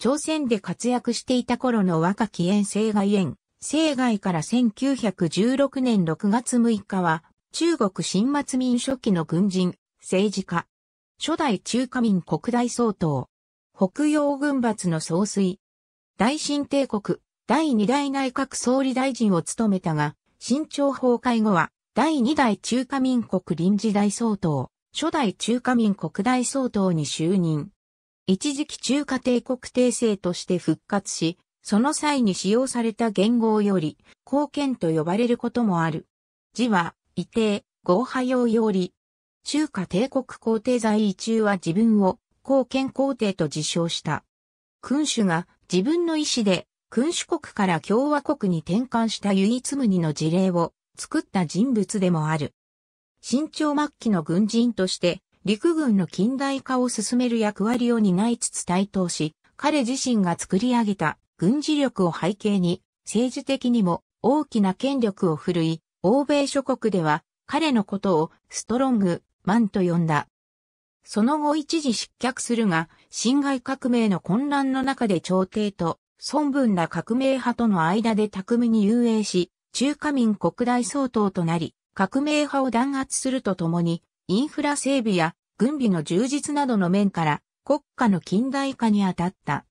朝鮮で活躍していた頃の若き遠征外遠、生外から1916年6月6日は、中国新末民初期の軍人、政治家、初代中華民国大総統、北洋軍閥の総帥、大新帝国、第二代内閣総理大臣を務めたが、新朝崩壊後は、第二代中華民国臨時大総統、初代中華民国大総統に就任。一時期中華帝国帝政として復活し、その際に使用された元号より、貢献と呼ばれることもある。字は、異定、合派用より。中華帝国皇帝在位中は自分を、貢献皇帝と自称した。君主が自分の意思で君主国から共和国に転換した唯一無二の事例を作った人物でもある。清朝末期の軍人として陸軍の近代化を進める役割を担いつつ台頭し、彼自身が作り上げた軍事力を背景に、政治的にも大きな権力を振るい、欧米諸国では彼のことをストロングマンと呼んだ。その後一時失脚するが、辛亥革命の混乱の中で朝廷と孫文ら革命派との間で巧みに遊泳し、中華民国大総統となり、革命派を弾圧するとともに、インフラ整備や軍備の充実などの面から国家の近代化にあたった。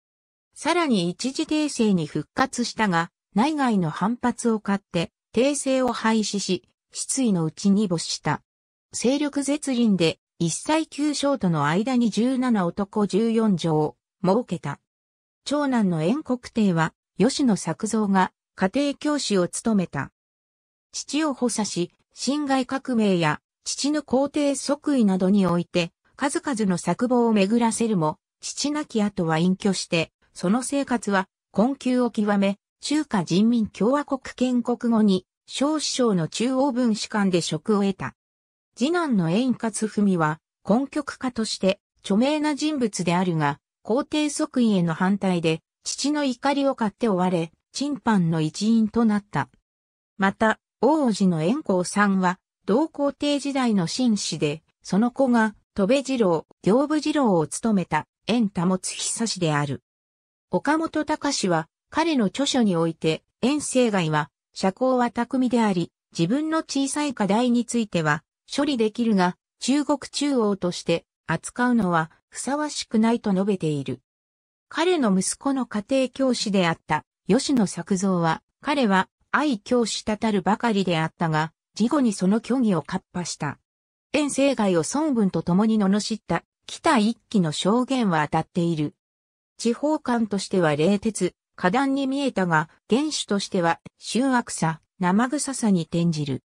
さらに一時訂正に復活したが、内外の反発を買って、訂正を廃止し、失意のうちに没した。勢力絶倫で、一歳九将との間に17男14条を設けた。長男の縁国帝は、吉野作造が家庭教師を務めた。父を補佐し、侵害革命や父の皇帝即位などにおいて、数々の作望を巡らせるも、父なき後は隠居して、その生活は困窮を極め、中華人民共和国建国後に、小師匠の中央分士官で職を得た。次男の円滑文は、根極家として著名な人物であるが、皇帝即位への反対で、父の怒りを買って追われ、陳藩の一員となった。また、王子の円光さんは、同皇帝時代の紳士で、その子が、戸部次郎、行部次郎を務めた、縁保つ久氏である。岡本隆は、彼の著書において、遠征外は、社交は巧みであり、自分の小さい課題については、処理できるが、中国中央として、扱うのは、ふさわしくないと述べている。彼の息子の家庭教師であった、吉野作造は、彼は、愛教師たたるばかりであったが、事後にその虚偽を活破した。遠征外を孫文と共に罵った、北一期の証言は当たっている。地方官としては冷徹、過断に見えたが、元首としては、醜悪さ、生臭さに転じる。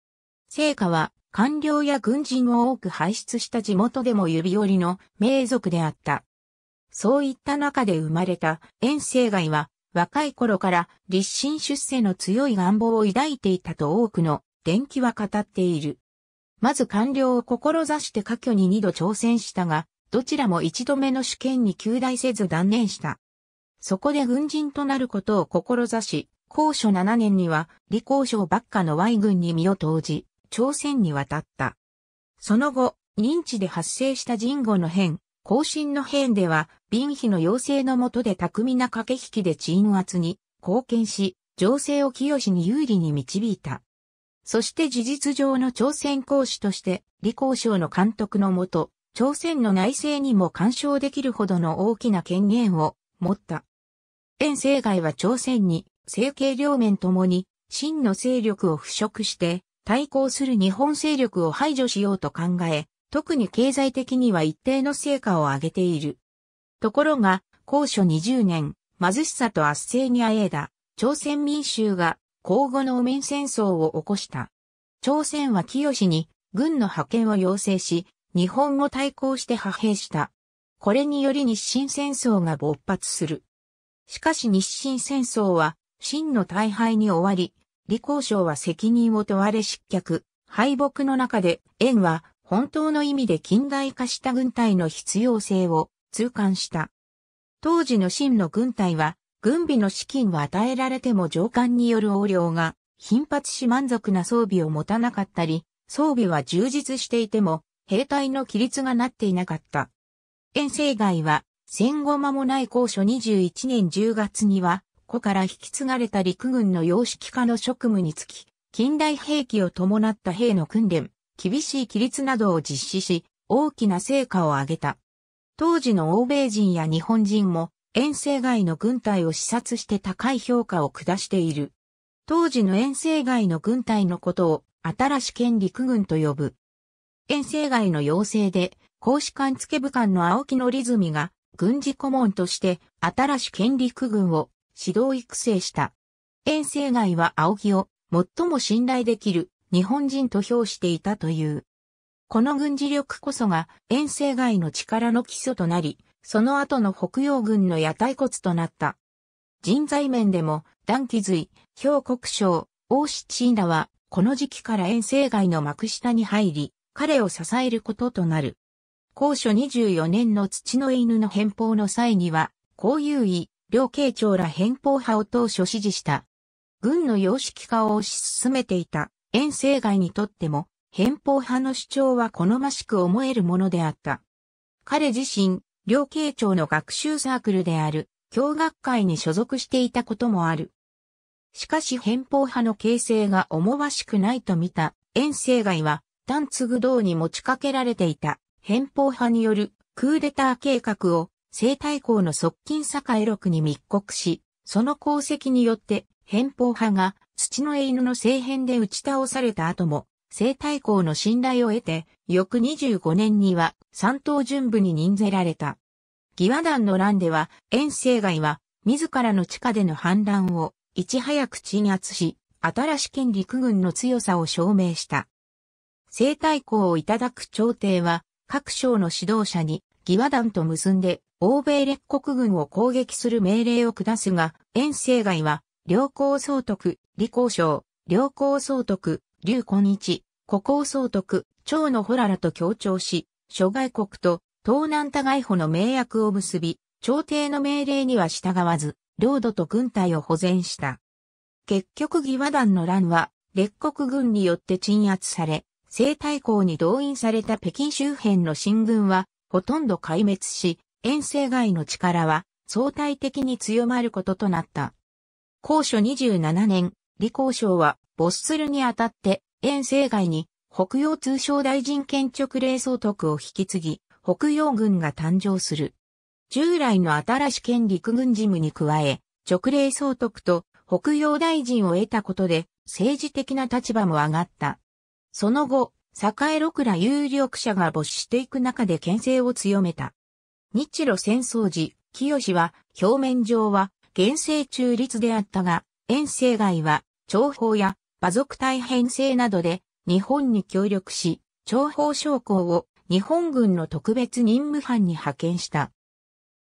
成果は、官僚や軍人を多く輩出した地元でも指折りの名族であった。そういった中で生まれた遠征外は、若い頃から立身出世の強い願望を抱いていたと多くの伝記は語っている。まず官僚を志して科挙に2度挑戦したが、どちらも1度目の試験に休大せず断念した。そこで軍人となることを志し、高所7年には、李光省ばっかの Y 軍に身を投じ、朝鮮に渡った。その後、認知で発生した人後の変、後進の変では、便秘の要請のもとで巧みな駆け引きで鎮圧に貢献し、情勢を清に有利に導いた。そして事実上の朝鮮講師として、李光省の監督のもと、朝鮮の内政にも干渉できるほどの大きな権限を持った。遠征外は朝鮮に、政経両面ともに、真の勢力を腐食して、対抗する日本勢力を排除しようと考え、特に経済的には一定の成果を上げている。ところが、高所20年、貧しさと圧政にあえいだ、朝鮮民衆が後の汚名戦争を起こした。朝鮮は清に軍の派遣を要請し、日本を対抗して派兵した。これにより日清戦争が勃発する。しかし日清戦争は、真の大敗に終わり、李光省は責任を問われ失脚。敗北の中で、円は本当の意味で近代化した軍隊の必要性を痛感した。当時の真の軍隊は、軍備の資金は与えられても上官による横領が頻発し満足な装備を持たなかったり、装備は充実していても兵隊の規律がなっていなかった。遠征外は戦後間もない高所21年10月には、子から引き継がれた陸軍の様式化の職務につき、近代兵器を伴った兵の訓練、厳しい規律などを実施し、大きな成果を上げた。当時の欧米人や日本人も遠征外の軍隊を視察して高い評価を下している。当時の遠征外の軍隊のことを新し県陸軍と呼ぶ。遠征外の要請で、公使館付部官の青木のリズミが軍事顧問として新し県陸軍を指導育成した。遠征外は青木を最も信頼できる日本人と評していたという。この軍事力こそが遠征外の力の基礎となり、その後の北洋軍の屋台骨となった。人材面でも、段気髄、兵国将、王七らは、この時期から遠征外の幕下に入り、彼を支えることとなる。高所24年の土の犬の返報の際には、こういう意、両慶長ら返報派を当初支持した。軍の様式化を推し進めていた遠征外にとっても、返報派の主張は好ましく思えるものであった。彼自身、両慶長の学習サークルである、教学会に所属していたこともある。しかし偏方派の形成が思わしくないと見た、遠征外は、丹継道に持ちかけられていた、偏方派によるクーデター計画を、西太后の側近坂江六に密告し、その功績によって、偏方派が土の絵犬の政変で打ち倒された後も、西太后の信頼を得て、翌25年には三等巡部に任ぜられた。義和団の乱では、遠征外は、自らの地下での反乱を、いち早く鎮圧し、新し県陸軍の強さを証明した。西太后をいただく朝廷は、各省の指導者に、義和団と結んで、欧米列国軍を攻撃する命令を下すが、遠征外は、良好総督、李光省、良好総督、劉今日、古今総督、蝶のホラらと協調し、諸外国と東南多外保の名約を結び、朝廷の命令には従わず、領土と軍隊を保全した。結局義和団の乱は、列国軍によって鎮圧され、西太后に動員された北京周辺の新軍は、ほとんど壊滅し、遠征外の力は、相対的に強まることとなった。高所27年、李光省は、没するにあたって、遠征外に北洋通商大臣権直令総督を引き継ぎ、北洋軍が誕生する。従来の新し県陸軍事務に加え、直令総督と北洋大臣を得たことで政治的な立場も上がった。その後、栄六ら有力者が没していく中で牽制を強めた。日露戦争時、清は表面上は現正中立であったが、遠征外は諜報や馬族隊編成などで日本に協力し、情報将校を日本軍の特別任務班に派遣した。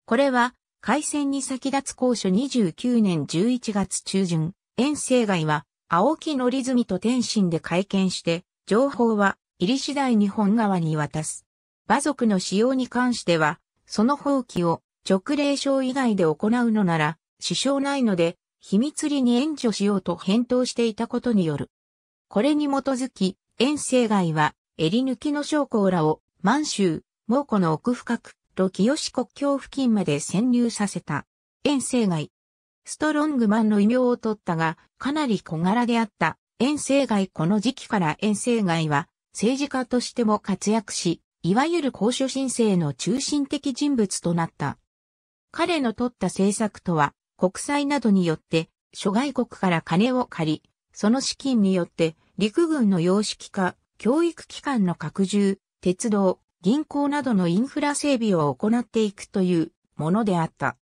これは、海戦に先立つ高所29年11月中旬、遠征外は、青木ずみと天津で会見して、情報は、入り次第日本側に渡す。馬族の使用に関しては、その放棄を直令省以外で行うのなら、支障ないので、秘密裏に援助しようと返答していたことによる。これに基づき、遠征外は、襟抜きの将校らを、満州、蒙古の奥深く、ロキヨシ国境付近まで潜入させた。遠征外。ストロングマンの異名を取ったが、かなり小柄であった。遠征外この時期から遠征外は、政治家としても活躍し、いわゆる公書申請の中心的人物となった。彼の取った政策とは、国債などによって諸外国から金を借り、その資金によって陸軍の様式化、教育機関の拡充、鉄道、銀行などのインフラ整備を行っていくというものであった。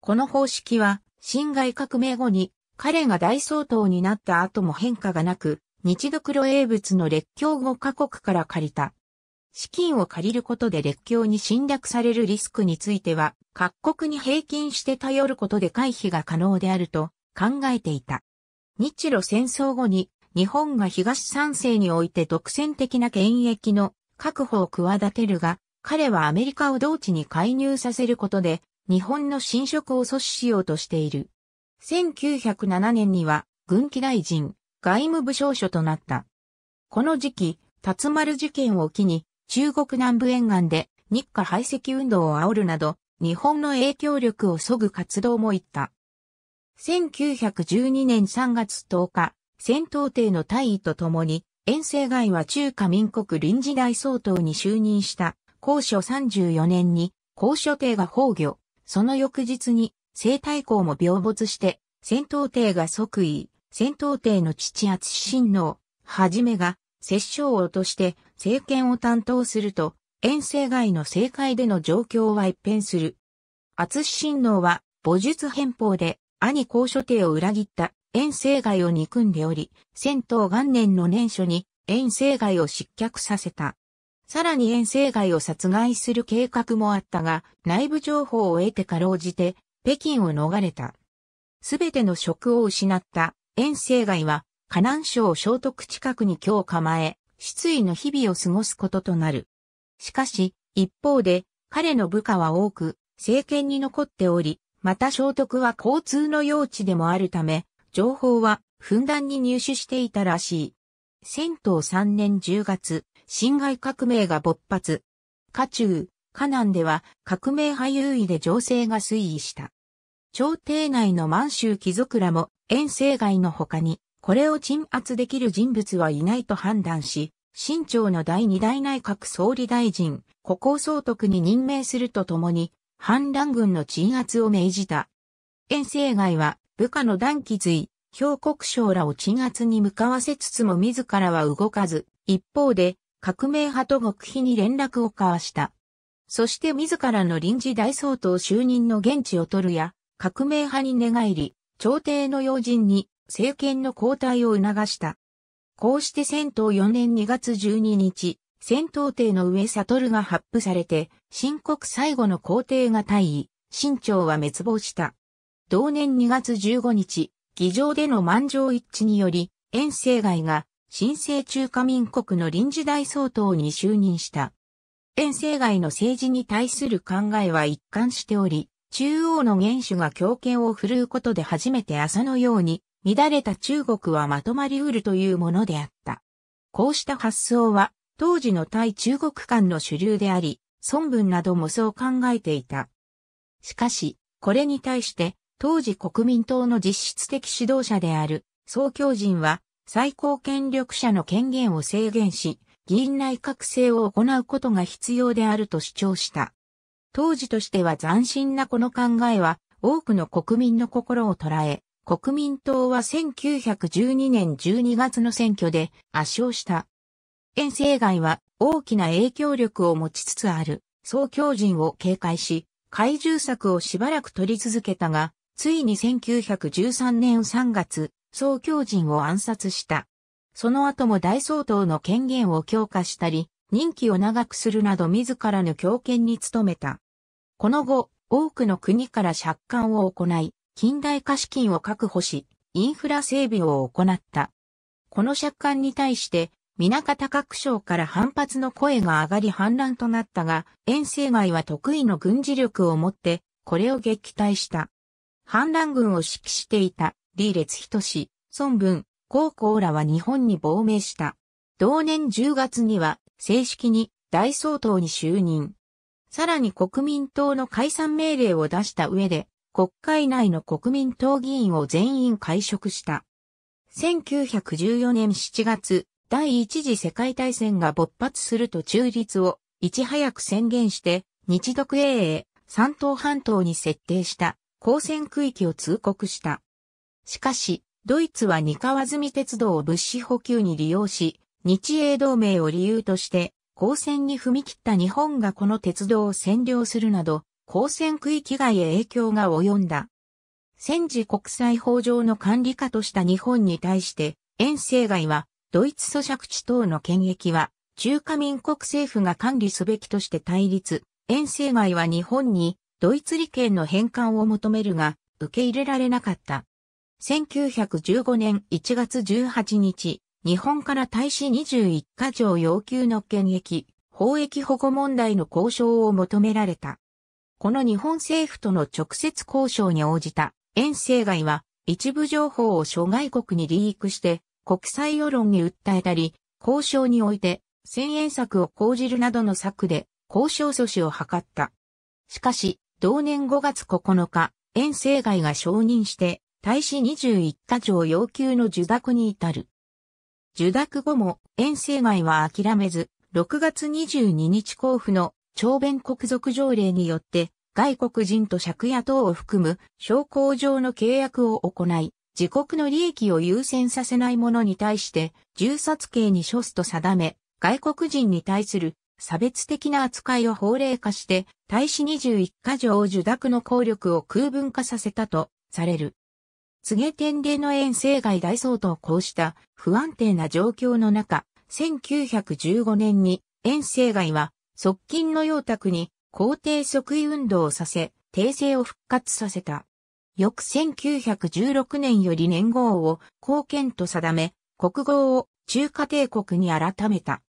この方式は、辛亥革命後に彼が大総統になった後も変化がなく、日独露英物の列強5カ国から借りた資金を借りることで列強に侵略されるリスクについては、各国に平均して頼ることで回避が可能であると考えていた。日露戦争後に日本が東三世において独占的な権益の確保を企てるが、彼はアメリカを同地に介入させることで日本の侵食を阻止しようとしている。1907年には軍機大臣、外務部少所となった。この時期、辰丸事件を機に中国南部沿岸で日華排斥運動を煽るなど、日本の影響力を削ぐ活動も行った。1912年3月10日、戦闘艇の大尉と共に、遠征外は中華民国臨時大総統に就任した高所34年に高所艇が崩御、その翌日に西大校も病没して、戦闘艇が即位、戦闘艇の父厚親王、はじめが摂政王として政権を担当すると、遠征外の政界での状況は一変する。厚親王は、母術変法で、兄高所帝を裏切った遠征外を憎んでおり、戦闘元年の年初に遠征外を失脚させた。さらに遠征外を殺害する計画もあったが、内部情報を得てかろうじて、北京を逃れた。すべての職を失った遠征外は、河南省聖徳近くに今日構え、失意の日々を過ごすこととなる。しかし、一方で、彼の部下は多く、政権に残っており、また聖徳は交通の用地でもあるため、情報はふんだんに入手していたらしい。戦闘3年10月、辛亥革命が勃発。家中、河南では革命派優位で情勢が推移した。朝廷内の満州貴族らも遠征外の他にこれを鎮圧できる人物はいないと判断し、新朝の第二代内閣総理大臣、古江総督に任命するとともに、反乱軍の鎮圧を命じた。遠征外は部下の段気髄、兵国省らを鎮圧に向かわせつつも自らは動かず、一方で革命派と極秘に連絡を交わした。そして自らの臨時大総統就任の現地を取るや、革命派に寝返り、朝廷の要人に政権の交代を促した。こうして戦闘4年2月12日、戦闘艇の上悟が発布されて、新国最後の皇帝が退位、新朝は滅亡した。同年2月15日、議場での満場一致により、遠征外が新生中華民国の臨時大総統に就任した。遠征外の政治に対する考えは一貫しており、中央の元首が強権を振るうことで初めて朝のように乱れた中国はまとまりうるというものであった。こうした発想は、当時の対中国間の主流であり、孫文などもそう考えていた。しかし、これに対して、当時国民党の実質的指導者である、総教人は、最高権力者の権限を制限し、議員内閣制を行うことが必要であると主張した。当時としては斬新なこの考えは、多くの国民の心を捉え、国民党は1912年12月の選挙で圧勝した。遠征外は大きな影響力を持ちつつある総教人を警戒し、怪獣策をしばらく取り続けたが、ついに1913年3月、総教人を暗殺した。その後も大総統の権限を強化したり、任期を長くするなど自らの強権に努めた。この後、多くの国から借款を行い、近代化資金を確保し、インフラ整備を行った。この借款に対して、水方各省から反発の声が上がり反乱となったが、遠征外は得意の軍事力を持って、これを撃退した。反乱軍を指揮していた、李列人氏、孫文、高校らは日本に亡命した。同年10月には、正式に大総統に就任。さらに国民党の解散命令を出した上で、国会内の国民党議員を全員解職した。1914年7月、第一次世界大戦が勃発すると中立をいち早く宣言して、日独英英、三島半島に設定した交戦区域を通告した。しかし、ドイツは二川積鉄道を物資補給に利用し、日英同盟を理由として、交戦に踏み切った日本がこの鉄道を占領するなど、公戦区域外へ影響が及んだ。戦時国際法上の管理下とした日本に対して、遠征外は、ドイツ租借地等の権益は、中華民国政府が管理すべきとして対立。遠征外は日本に、ドイツ利権の返還を求めるが、受け入れられなかった。1915年1月18日、日本から大使21カ条要求の権益、法益保護問題の交渉を求められた。この日本政府との直接交渉に応じた遠征外は一部情報を諸外国にリークして国際世論に訴えたり、交渉において千円策を講じるなどの策で交渉阻止を図った。しかし、同年5月9日、遠征外が承認して、大使21カ条要求の受諾に至る。受諾後も遠征外は諦めず、6月22日交付の長弁国属条例によって、外国人と借家等を含む商工上の契約を行い、自国の利益を優先させない者に対して、銃殺刑に処すと定め、外国人に対する差別的な扱いを法令化して、大使21か条を受諾の効力を空分化させたとされる。告げ天礼の遠征外大相当こうした不安定な状況の中、1915年に遠征外は側近の陽卓に皇帝即位運動をさせ、帝政を復活させた。翌1916年より年号を貢献と定め、国号を中華帝国に改めた。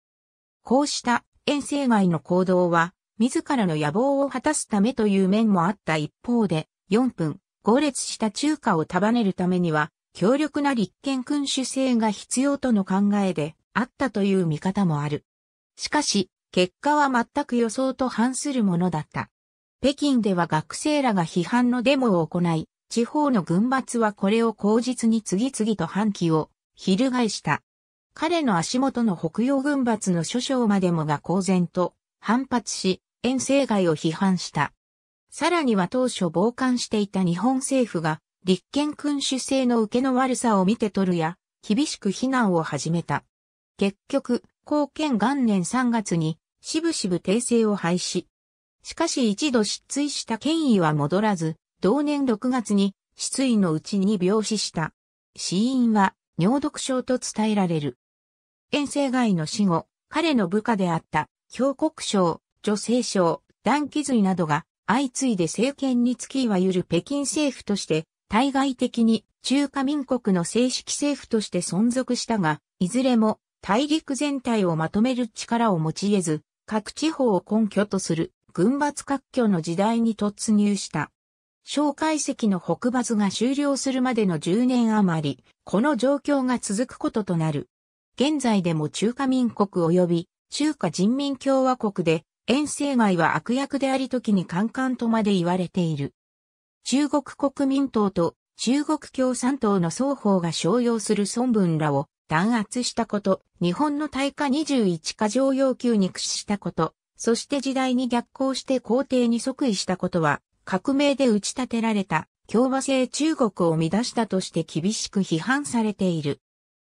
こうした遠征外の行動は、自らの野望を果たすためという面もあった一方で、4分、合列した中華を束ねるためには、強力な立憲君主制が必要との考えであったという見方もある。しかし、結果は全く予想と反するものだった。北京では学生らが批判のデモを行い、地方の軍閥はこれを口実に次々と反旗を翻した。彼の足元の北洋軍閥の諸将までもが公然と反発し、遠征外を批判した。さらには当初傍観していた日本政府が立憲君主制の受けの悪さを見て取るや、厳しく非難を始めた。結局、後見元年3月にしぶしぶ訂正を廃止。しかし一度失墜した権威は戻らず、同年6月に失意のうちに病死した。死因は尿毒症と伝えられる。遠征外の死後、彼の部下であった強国省、女性省、断気髄などが相次いで政権につきいわゆる北京政府として対外的に中華民国の正式政府として存続したが、いずれも大陸全体をまとめる力を持ち得ず、各地方を根拠とする軍閥割拠の時代に突入した。蒋介石の北伐が終了するまでの10年余り、この状況が続くこととなる。現在でも中華民国及び中華人民共和国で遠征外は悪役であり時にカンカンとまで言われている。中国国民党と中国共産党の双方が商用する孫文らを弾圧したこと、日本の大化21過剰要求に屈したこと、そして時代に逆行して皇帝に即位したことは、革命で打ち立てられた共和制中国を乱したとして厳しく批判されている。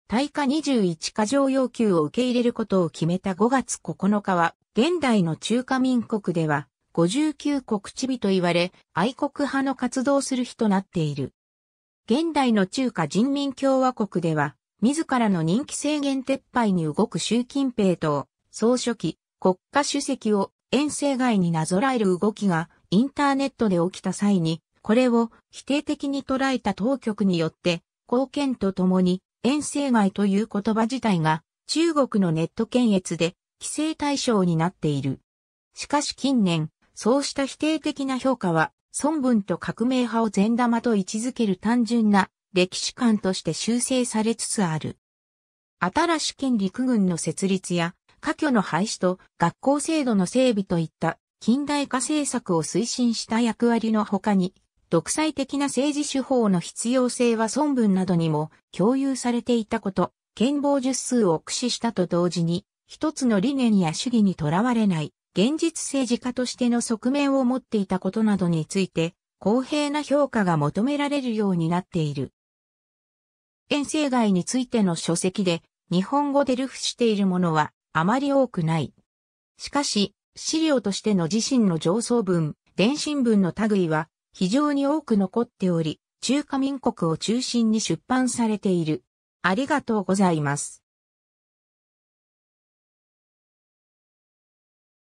大化21過剰要求を受け入れることを決めた5月9日は、現代の中華民国では、59国地日と言われ、愛国派の活動する日となっている。現代の中華人民共和国では、自らの人気制限撤廃に動く習近平と、総書記、国家主席を遠征外になぞらえる動きがインターネットで起きた際に、これを否定的に捉えた当局によって、貢献とともに遠征外という言葉自体が中国のネット検閲で規制対象になっている。しかし近年、そうした否定的な評価は、孫文と革命派を善玉と位置づける単純な歴史観として修正されつつある。新し県陸軍の設立や、科挙の廃止と学校制度の整備といった近代化政策を推進した役割の他に、独裁的な政治手法の必要性は孫文などにも共有されていたこと、憲謀術数を駆使したと同時に、一つの理念や主義にとらわれない、現実政治家としての側面を持っていたことなどについて、公平な評価が求められるようになっている。遠征外についての書籍で、日本語で流布しているものはあまり多くない。しかし、資料としての自身の上層文、電信文の類は非常に多く残っており、中華民国を中心に出版されている。ありがとうございます。